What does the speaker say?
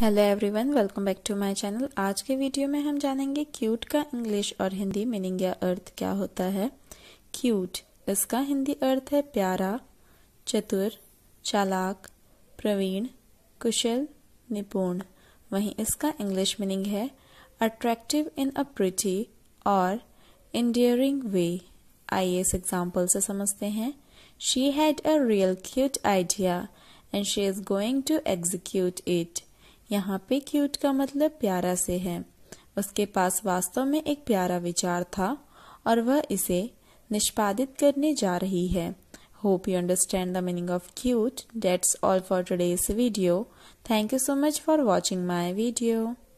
hello everyone welcome back to my channel आज के video में हम जानेंगे क्यूट का इंग्लिश और हिंदी मीनिंग या अर्थ क्या होता है क्यूट इसका हिंदी अर्थ है प्यारा चतुर चालाक प्रवीण कुशल निपुण वहीं इसका इंग्लिश मीनिंग है अट्रैक्टिव इन अ प्रिटी और इंडियरिंग वे आइए इस एग्जाम्पल से समझते हैं she had a real cute idea and she is going to execute it यहाँ पे क्यूट का मतलब प्यारा से है उसके पास वास्तव में एक प्यारा विचार था और वह इसे निष्पादित करने जा रही है hope you understand the meaning of cute that's all for today's video thank you so much for watching my video